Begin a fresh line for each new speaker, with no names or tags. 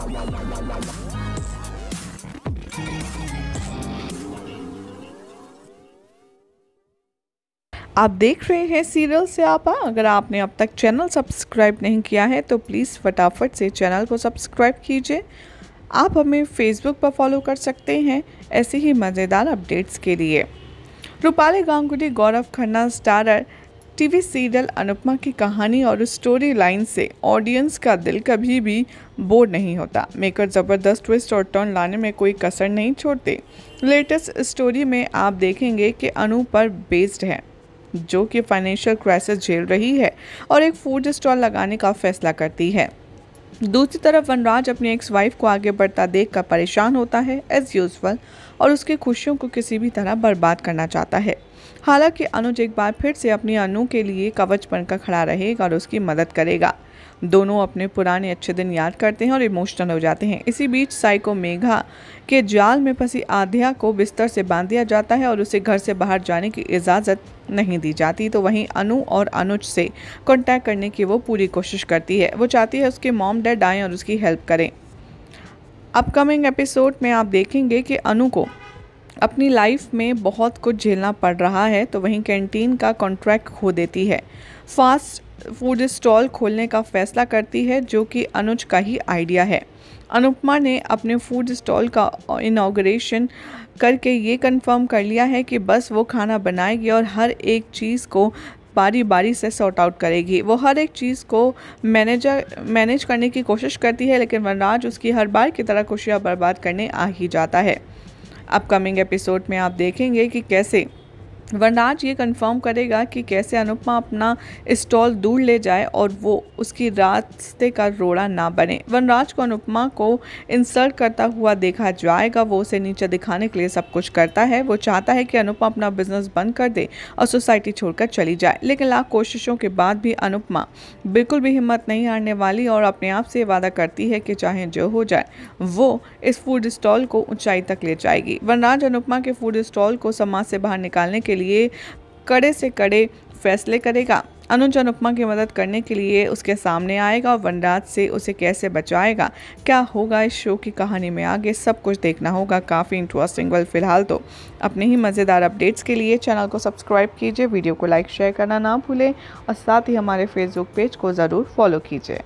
आप देख रहे हैं सीरियल से आपा अगर आपने अब तक चैनल सब्सक्राइब नहीं किया है तो प्लीज़ फटाफट से चैनल को सब्सक्राइब कीजिए आप हमें फेसबुक पर फॉलो कर सकते हैं ऐसे ही मज़ेदार अपडेट्स के लिए Rupali Ganguly Gaurav Khanna starrer TV serial Anupamaa की कहानी और स्टोरी लाइन से ऑडियंस का दिल कभी भी बोर नहीं होता मेकर ज़बरदस्त ट्विस्ट और टर्न लाने में कोई कसर नहीं छोड़ते लेटेस्ट स्टोरी में आप देखेंगे कि अनु पर बेस्ड है जो कि फाइनेंशियल क्राइसिस झेल रही है और एक फूड स्टॉल लगाने का फैसला करती है दूसरी तरफ वनराज अपनी एक्स वाइफ को आगे बढ़ता देख कर परेशान होता है एज यूजल और उसकी खुशियों को किसी भी तरह बर्बाद करना चाहता है हालांकि अनुज एक बार फिर से अपनी अनु के लिए कवच बनकर खड़ा रहेगा और उसकी मदद करेगा दोनों अपने पुराने अच्छे दिन याद करते हैं और इमोशनल हो जाते हैं इसी बीच साइको मेघा के जाल में फंसी आध्या को बिस्तर से बांध दिया जाता है और उसे घर से बाहर जाने की इजाज़त नहीं दी जाती तो वहीं अनु और अनुज से कॉन्टैक्ट करने की वो पूरी कोशिश करती है वो चाहती है उसके मॉम डैड आएँ और उसकी हेल्प करें अपकमिंग एपिसोड में आप देखेंगे कि अनु को अपनी लाइफ में बहुत कुछ झेलना पड़ रहा है तो वहीं कैंटीन का कॉन्ट्रैक्ट खो देती है फास्ट फूड स्टॉल खोलने का फैसला करती है जो कि अनुज का ही आइडिया है अनुपमा ने अपने फूड स्टॉल का इनाग्रेशन करके ये कंफर्म कर लिया है कि बस वो खाना बनाएगी और हर एक चीज़ को बारी बारी से सॉर्ट आउट करेगी वो हर एक चीज़ को मैनेजर मैनेज करने की कोशिश करती है लेकिन वनराज उसकी हर बार की तरह खुशियाँ बर्बाद करने आ ही जाता है अपकमिंग एपिसोड में आप देखेंगे कि कैसे वनराज ये कंफर्म करेगा कि कैसे अनुपमा अपना स्टॉल दूर ले जाए और वो उसकी रास्ते का रोड़ा ना बने वनराज को अनुपमा को इंसल्ट करता हुआ देखा जाएगा वो उसे नीचे दिखाने के लिए सब कुछ करता है वो चाहता है कि अनुपमा अपना बिजनेस बंद कर दे और सोसाइटी छोड़कर चली जाए लेकिन लाख कोशिशों के बाद भी अनुपमा बिल्कुल भी हिम्मत नहीं हारने वाली और अपने आप से वादा करती है कि चाहे जो हो जाए वो इस फूड स्टॉल को ऊंचाई तक ले जाएगी वनराज अनुपमा के फूड स्टॉल को समाज से बाहर निकालने के लिए कड़े से कड़े फैसले करेगा अनुज अनुपमा की मदद करने के लिए उसके सामने आएगा और वनराज से उसे कैसे बचाएगा क्या होगा इस शो की कहानी में आगे सब कुछ देखना होगा काफ़ी इंटरेस्टिंग वेल फिलहाल तो अपने ही मज़ेदार अपडेट्स के लिए चैनल को सब्सक्राइब कीजिए वीडियो को लाइक शेयर करना ना भूलें और साथ ही हमारे फेसबुक पेज को ज़रूर फॉलो कीजिए